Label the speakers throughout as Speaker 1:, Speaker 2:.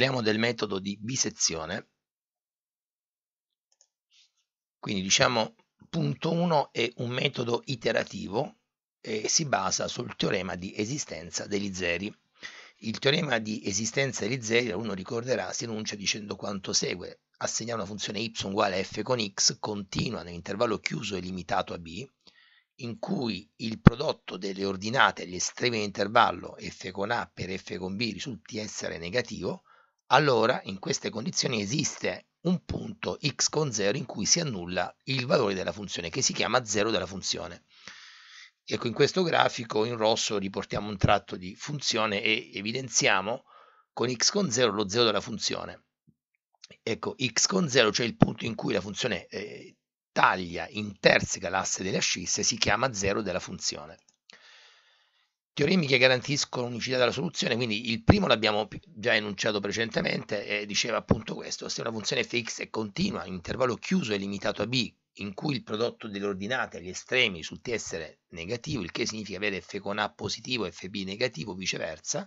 Speaker 1: parliamo del metodo di bisezione, quindi diciamo punto 1 è un metodo iterativo e si basa sul teorema di esistenza degli zeri. Il teorema di esistenza degli zeri, uno ricorderà, si enuncia dicendo quanto segue. Assegniamo una funzione y uguale a f con x continua nell'intervallo chiuso e limitato a b, in cui il prodotto delle ordinate agli estremi dell'intervallo f con a per f con b risulti essere negativo, allora in queste condizioni esiste un punto x con 0 in cui si annulla il valore della funzione che si chiama 0 della funzione. Ecco in questo grafico in rosso riportiamo un tratto di funzione e evidenziamo con x con 0 lo 0 della funzione. Ecco x con 0 cioè il punto in cui la funzione eh, taglia, interseca l'asse delle ascisse si chiama 0 della funzione teoremi che garantiscono l'unicità della soluzione, quindi il primo l'abbiamo già enunciato precedentemente e diceva appunto questo, se una funzione fx è continua in intervallo chiuso e limitato a b, in cui il prodotto delle ordinate agli estremi risulti essere negativo, il che significa avere f con a positivo e fb negativo, viceversa,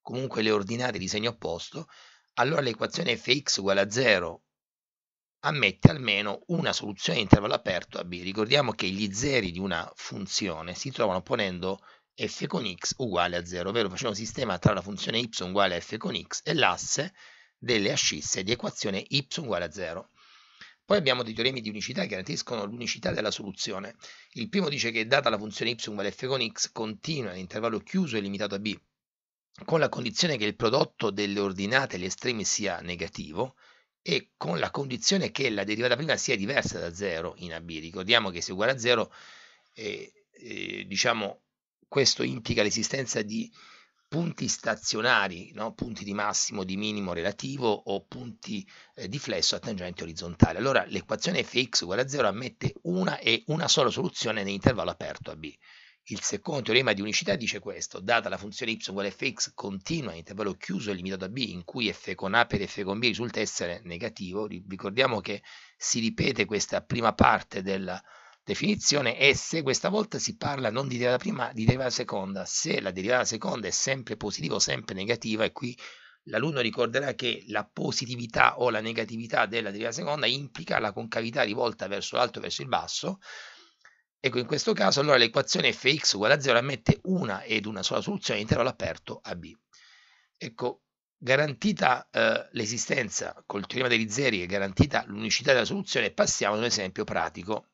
Speaker 1: comunque le ordinate di segno opposto, allora l'equazione fx uguale a 0 ammette almeno una soluzione di intervallo aperto a b. Ricordiamo che gli zeri di una funzione si trovano ponendo f con x uguale a 0, ovvero facciamo sistema tra la funzione y uguale a f con x e l'asse delle ascisse di equazione y uguale a 0. Poi abbiamo dei teoremi di unicità che garantiscono l'unicità della soluzione. Il primo dice che data la funzione y uguale a f con x continua all'intervallo chiuso e limitato a b, con la condizione che il prodotto delle ordinate e gli estremi sia negativo, e con la condizione che la derivata prima sia diversa da 0 in AB. Ricordiamo che se è uguale a 0, eh, eh, diciamo, questo implica l'esistenza di punti stazionari, no? punti di massimo, di minimo relativo o punti eh, di flesso a tangente orizzontale. Allora l'equazione fx uguale a 0 ammette una e una sola soluzione nell'intervallo aperto a b. Il secondo teorema di unicità dice questo, data la funzione y uguale a fx continua in intervallo chiuso e limitato a b in cui f con a per f con b risulta essere negativo, ricordiamo che si ripete questa prima parte della Definizione S, questa volta si parla non di derivata prima, di derivata seconda. Se la derivata seconda è sempre positiva o sempre negativa, e qui l'alunno ricorderà che la positività o la negatività della derivata seconda implica la concavità rivolta verso l'alto e verso il basso, Ecco, in questo caso allora l'equazione fx uguale a 0 ammette una ed una sola soluzione di intervallo aperto a b. Ecco, garantita eh, l'esistenza col teorema degli zeri e garantita l'unicità della soluzione, passiamo ad un esempio pratico.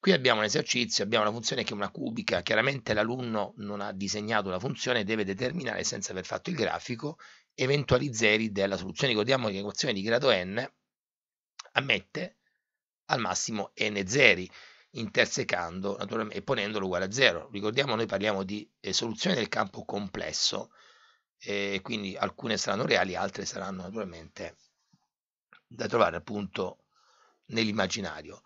Speaker 1: Qui abbiamo un esercizio, abbiamo una funzione che è una cubica, chiaramente l'alunno non ha disegnato la funzione, deve determinare senza aver fatto il grafico eventuali zeri della soluzione. Ricordiamo che l'equazione di grado n ammette al massimo n zeri intersecando e ponendolo uguale a 0. Ricordiamo noi parliamo di eh, soluzione del campo complesso, eh, quindi alcune saranno reali, altre saranno naturalmente da trovare appunto nell'immaginario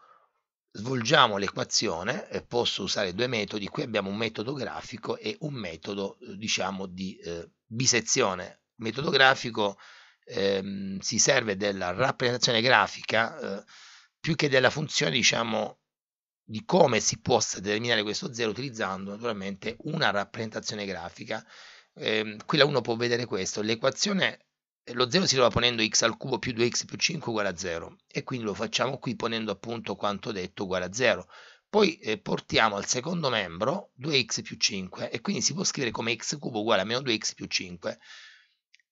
Speaker 1: svolgiamo l'equazione, e eh, posso usare due metodi, qui abbiamo un metodo grafico e un metodo eh, diciamo di eh, bisezione. Il metodo grafico ehm, si serve della rappresentazione grafica eh, più che della funzione diciamo di come si possa determinare questo zero utilizzando naturalmente una rappresentazione grafica. Ehm, qui la uno può vedere questo, l'equazione lo 0 si trova ponendo x al cubo più 2x più 5 uguale a 0 e quindi lo facciamo qui ponendo appunto quanto detto uguale a 0 poi eh, portiamo al secondo membro 2x più 5 e quindi si può scrivere come x cubo uguale a meno 2x più 5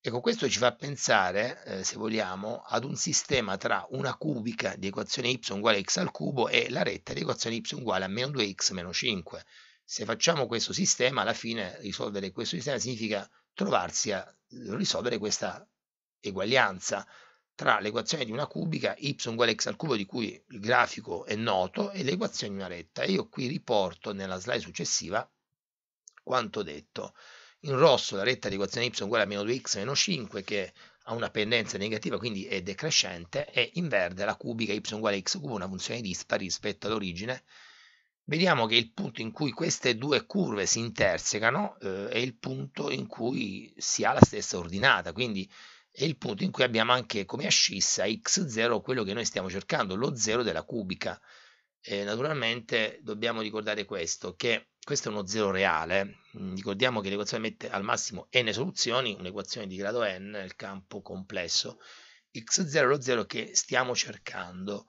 Speaker 1: ecco questo ci fa pensare eh, se vogliamo ad un sistema tra una cubica di equazione y uguale a x al cubo e la retta di equazione y uguale a meno 2x meno 5 se facciamo questo sistema alla fine risolvere questo sistema significa trovarsi a risolvere questa eguaglianza tra l'equazione di una cubica y uguale x al cubo di cui il grafico è noto e l'equazione di una retta io qui riporto nella slide successiva quanto detto in rosso la retta di equazione y uguale a meno 2x meno 5 che ha una pendenza negativa quindi è decrescente e in verde la cubica y uguale a x cubo una funzione dispari rispetto all'origine vediamo che il punto in cui queste due curve si intersecano eh, è il punto in cui si ha la stessa ordinata quindi è il punto in cui abbiamo anche come ascissa x0 quello che noi stiamo cercando, lo 0 della cubica. Eh, naturalmente dobbiamo ricordare questo, che questo è uno 0 reale, mm, ricordiamo che l'equazione mette al massimo n soluzioni, un'equazione di grado n nel campo complesso, x0 è lo 0 che stiamo cercando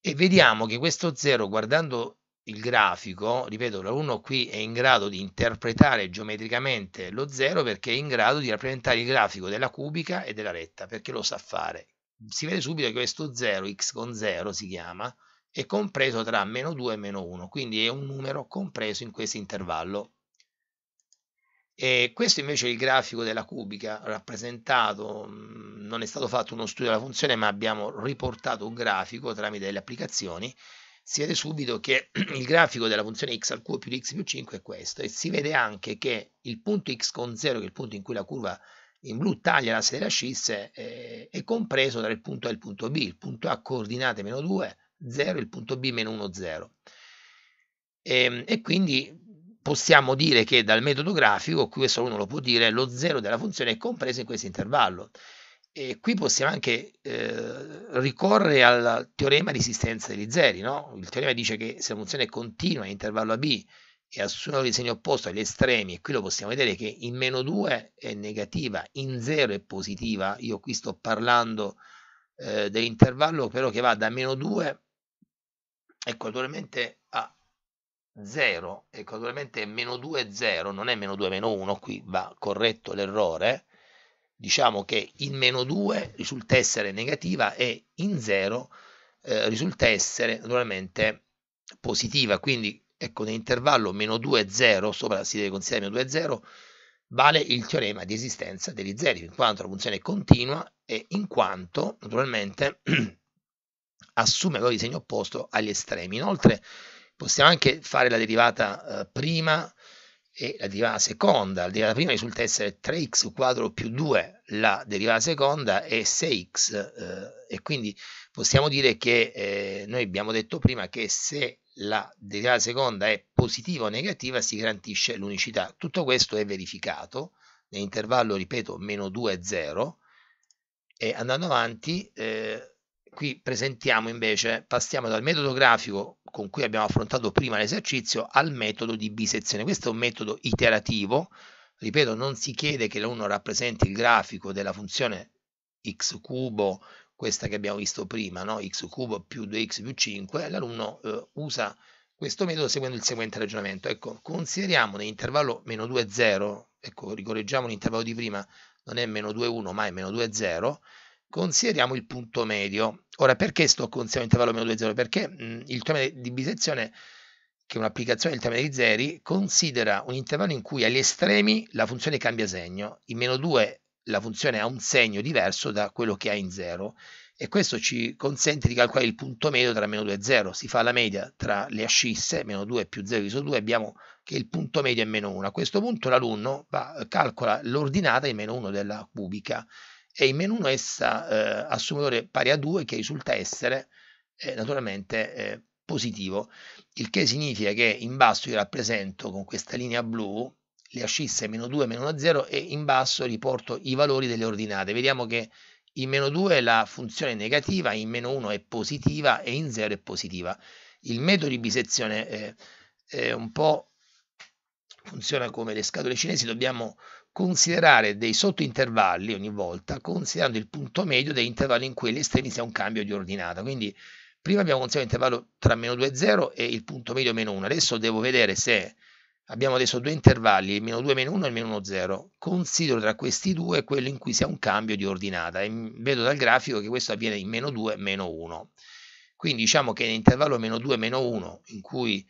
Speaker 1: e vediamo che questo 0 guardando il grafico, ripeto, la 1 qui è in grado di interpretare geometricamente lo 0 perché è in grado di rappresentare il grafico della cubica e della retta, perché lo sa fare. Si vede subito che questo 0, x con 0 si chiama, è compreso tra meno 2 e meno 1, quindi è un numero compreso in questo intervallo. E questo invece è il grafico della cubica rappresentato, non è stato fatto uno studio della funzione, ma abbiamo riportato un grafico tramite le applicazioni si vede subito che il grafico della funzione x al cubo più di x più 5 è questo e si vede anche che il punto x con 0, che è il punto in cui la curva in blu taglia l'asse dell'ascisse, eh, è compreso tra il punto A e il punto B, il punto A coordinate meno 2, 0, il punto B meno 1, 0. E, e quindi possiamo dire che dal metodo grafico, qui questo uno lo può dire, lo 0 della funzione è compreso in questo intervallo. E qui possiamo anche eh, ricorrere al teorema di esistenza degli zeri. No? Il teorema dice che se la funzione è continua in intervallo a b e assume il segno opposto agli estremi, e qui lo possiamo vedere che in meno 2 è negativa, in 0 è positiva. Io qui sto parlando eh, dell'intervallo però che va da meno 2 equatorialmente a 0, equatorialmente meno 2 è 0, non è meno 2 meno 1, qui va corretto l'errore diciamo che in meno 2 risulta essere negativa e in 0 eh, risulta essere naturalmente positiva, quindi ecco nell'intervallo meno 2 e 0, sopra si deve considerare meno 2 e 0, vale il teorema di esistenza degli zeri, in quanto la funzione è continua e in quanto naturalmente assume valore di segno opposto agli estremi. Inoltre possiamo anche fare la derivata eh, prima e la derivata seconda, la derivata prima risulta essere 3x quadro più 2, la derivata seconda è 6x eh, e quindi possiamo dire che eh, noi abbiamo detto prima che se la derivata seconda è positiva o negativa si garantisce l'unicità. Tutto questo è verificato nell'intervallo, ripeto, meno 2 0 e andando avanti eh, qui presentiamo invece, passiamo dal metodo grafico con cui abbiamo affrontato prima l'esercizio al metodo di bisezione. Questo è un metodo iterativo, ripeto, non si chiede che l'uno rappresenti il grafico della funzione x cubo, questa che abbiamo visto prima, no? x cubo più 2x più 5, l'alunno eh, usa questo metodo seguendo il seguente ragionamento. Ecco, consideriamo nell'intervallo meno 2, 0, ecco, ricorreggiamo l'intervallo di prima, non è meno 2, 1, ma è meno 2, 0, Consideriamo il punto medio. Ora, perché sto considerando intervallo meno 2, 0? Perché mh, mm, il teorema di bisezione, che è un'applicazione del teorema di Zeri, considera un intervallo in cui agli estremi la funzione cambia segno, in meno 2 la funzione ha un segno diverso da quello che ha in 0 e questo ci consente di calcolare il punto medio tra meno 2 e 0. Si fa la media tra le ascisse, meno 2 più 0 diviso 2, abbiamo che il punto medio è meno 1. A questo punto l'alunno calcola l'ordinata in meno 1 della cubica e in meno 1 essa eh, assume un valore pari a 2 che risulta essere eh, naturalmente eh, positivo, il che significa che in basso io rappresento con questa linea blu le ascisse meno 2, meno 1, 0 e in basso riporto i valori delle ordinate. Vediamo che in meno 2 la funzione è negativa, in meno 1 è positiva e in 0 è positiva. Il metodo di bisezione è, eh, è un po' funziona come le scatole cinesi, dobbiamo considerare dei sottointervalli ogni volta, considerando il punto medio degli intervalli in cui gli estremi sia un cambio di ordinata. Quindi prima abbiamo considerato l'intervallo tra meno 2 e 0 e il punto medio meno 1. Adesso devo vedere se abbiamo adesso due intervalli, il meno 2 meno 1 e il meno 1 0. Considero tra questi due quello in cui sia un cambio di ordinata e vedo dal grafico che questo avviene in meno 2 meno 1. Quindi diciamo che nell'intervallo meno 2 meno 1 in cui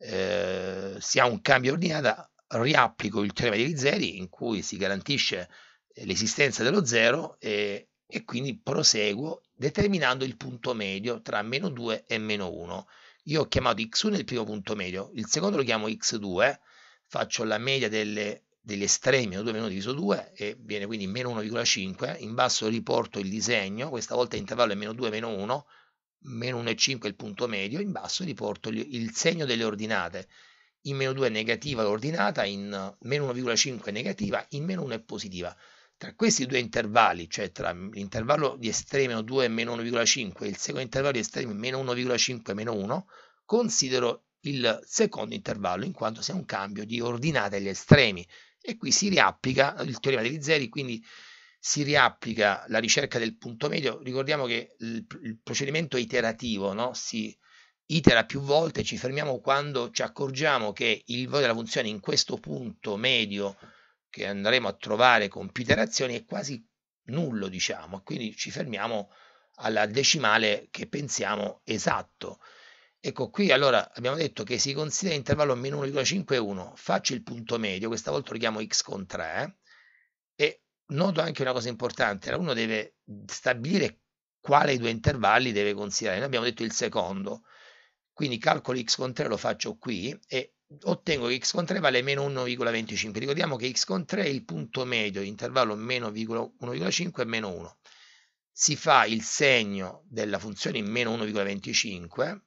Speaker 1: eh, si ha un cambio di ordinata riapplico il teorema di Lizzeri in cui si garantisce eh, l'esistenza dello zero e, e quindi proseguo determinando il punto medio tra meno 2 e meno 1. Io ho chiamato x1 il primo punto medio, il secondo lo chiamo x2, faccio la media delle, degli estremi, meno 2 meno 1 diviso 2 e viene quindi meno 1,5, in basso riporto il disegno, questa volta intervallo è meno 2 meno 1, meno 1,5 è il punto medio, in basso riporto il segno delle ordinate, in meno 2 è negativa l'ordinata, in meno 1,5 è negativa, in meno 1 è positiva. Tra questi due intervalli, cioè tra l'intervallo di estremo 2 e meno 1,5 e il secondo intervallo di estremo meno 1,5 e meno 1, considero il secondo intervallo in quanto sia un cambio di ordinata agli estremi e qui si riapplica il teorema degli zeri, quindi si riapplica la ricerca del punto medio. Ricordiamo che il, il procedimento iterativo no? si itera più volte, ci fermiamo quando ci accorgiamo che il valore della funzione in questo punto medio che andremo a trovare con più iterazioni è quasi nullo, diciamo, quindi ci fermiamo alla decimale che pensiamo esatto. Ecco qui allora abbiamo detto che si considera intervallo meno 1,5 e 1, faccio il punto medio, questa volta lo chiamo x con 3 e noto anche una cosa importante, uno deve stabilire quale dei due intervalli deve considerare, noi abbiamo detto il secondo, quindi calcolo x con 3 lo faccio qui e ottengo che x con 3 vale meno 1,25 ricordiamo che x con 3 è il punto medio intervallo meno 1,5 e meno 1 si fa il segno della funzione in meno 1,25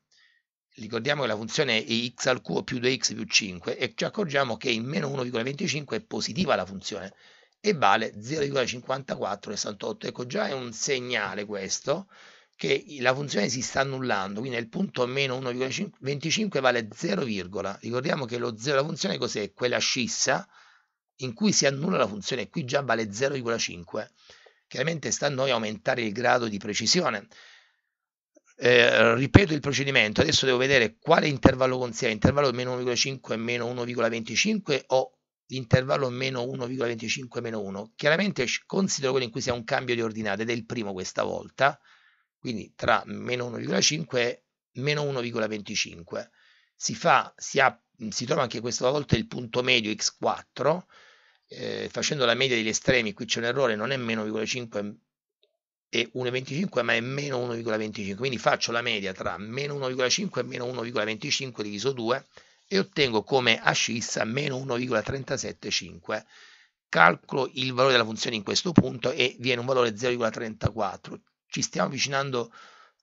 Speaker 1: ricordiamo che la funzione è x al cubo più 2x più 5 e ci accorgiamo che in meno 1,25 è positiva la funzione e vale 0,5468 ecco già è un segnale questo che la funzione si sta annullando, quindi il punto meno 1,25 vale 0, ricordiamo che lo 0 della funzione cos'è? Quella scissa in cui si annulla la funzione, qui già vale 0,5, chiaramente sta a noi aumentare il grado di precisione. Eh, ripeto il procedimento, adesso devo vedere quale intervallo considera, intervallo meno 1,5 e meno 1,25 o intervallo meno 1,25 meno 1. Chiaramente considero quello in cui sia un cambio di ordinate ed è il primo questa volta, quindi tra meno 1,5 e meno 1,25. Si, si, si trova anche questa volta il punto medio x4, eh, facendo la media degli estremi, qui c'è un errore, non è meno 1,5 e 1,25 ma è meno 1,25, quindi faccio la media tra meno 1,5 e meno 1,25 diviso 2 e ottengo come ascissa meno 1,375. Calcolo il valore della funzione in questo punto e viene un valore 0,34, ci stiamo avvicinando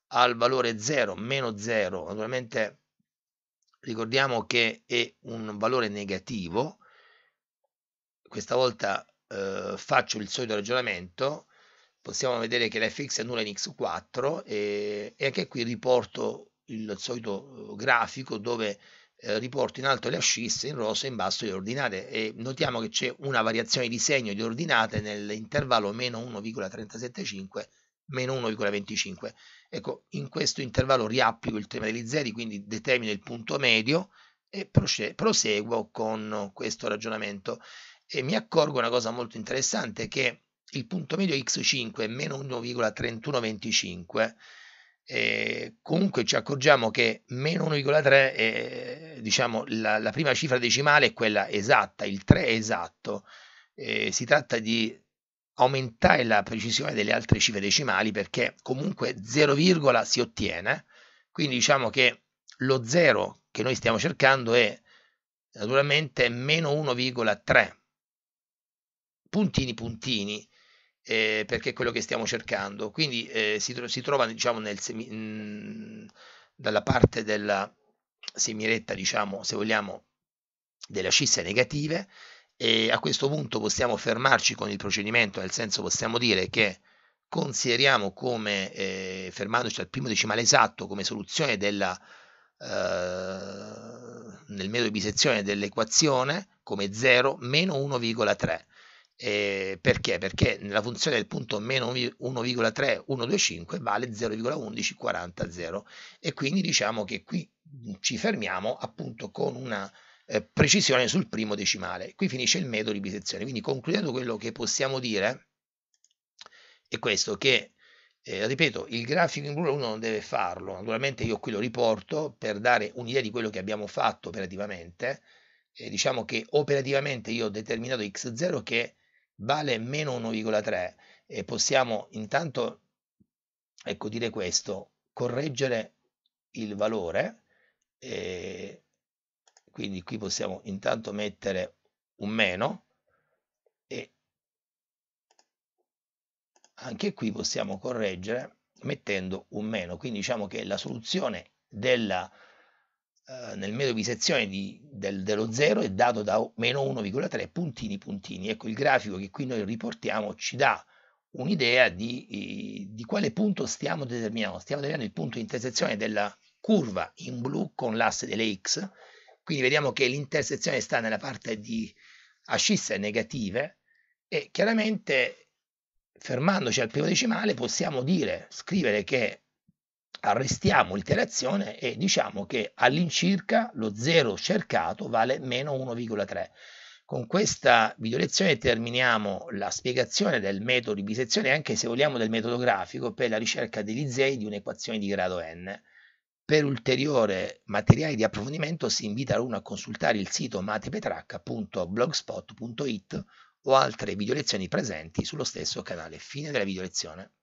Speaker 1: al valore 0, meno 0, naturalmente ricordiamo che è un valore negativo, questa volta eh, faccio il solito ragionamento, possiamo vedere che l'fx è nulla in x4 e, e anche qui riporto il solito eh, grafico dove eh, riporto in alto le ascisse, in rosso e in basso le ordinate e notiamo che c'è una variazione di segno di ordinate nell'intervallo meno 1,375 meno 1,25. Ecco, in questo intervallo riapplico il tema degli zeri, quindi determino il punto medio e proseguo con questo ragionamento. E mi accorgo una cosa molto interessante, che il punto medio x5 è meno 1,3125. Eh, comunque ci accorgiamo che meno 1,3 è diciamo, la, la, prima cifra decimale è quella esatta, il 3 è esatto. Eh, si tratta di aumentare la precisione delle altre cifre decimali perché comunque 0, si ottiene, quindi diciamo che lo 0 che noi stiamo cercando è naturalmente meno 1,3 puntini puntini eh, perché è quello che stiamo cercando quindi eh, si, tro si, trova diciamo nel semi mh, mm, dalla parte della semiretta diciamo se vogliamo delle ascisse negative e a questo punto possiamo fermarci con il procedimento, nel senso possiamo dire che consideriamo come, eh, fermandoci al primo decimale esatto, come soluzione della, eh, nel metodo di bisezione dell'equazione come 0 meno 1,3. Eh, perché? Perché nella funzione del punto meno 1,3125 vale 0,11400 e quindi diciamo che qui ci fermiamo appunto con una eh, precisione sul primo decimale. Qui finisce il metodo di bisezione. Quindi concludendo quello che possiamo dire è questo, che eh, ripeto, il grafico in Google uno non deve farlo, naturalmente io qui lo riporto per dare un'idea di quello che abbiamo fatto operativamente, eh, diciamo che operativamente io ho determinato x0 che vale meno 1,3 e possiamo intanto ecco dire questo, correggere il valore eh, quindi qui possiamo intanto mettere un meno e anche qui possiamo correggere mettendo un meno quindi diciamo che la soluzione della, eh, nel metodo di sezione di, del, dello 0 è dato da meno 1,3 puntini puntini ecco il grafico che qui noi riportiamo ci dà un'idea di, eh, di quale punto stiamo determinando stiamo determinando il punto di intersezione della curva in blu con l'asse delle x quindi vediamo che l'intersezione sta nella parte di ascisse negative e chiaramente fermandoci al primo decimale possiamo dire, scrivere che arrestiamo l'iterazione e diciamo che all'incirca lo 0 cercato vale meno 1,3. Con questa video lezione terminiamo la spiegazione del metodo di bisezione, anche se vogliamo del metodo grafico, per la ricerca degli zei di un'equazione di grado n. Per ulteriore materiale di approfondimento si invita l'alunno a consultare il sito matepetracca.blogspot.it o altre video lezioni presenti sullo stesso canale. Fine della video lezione.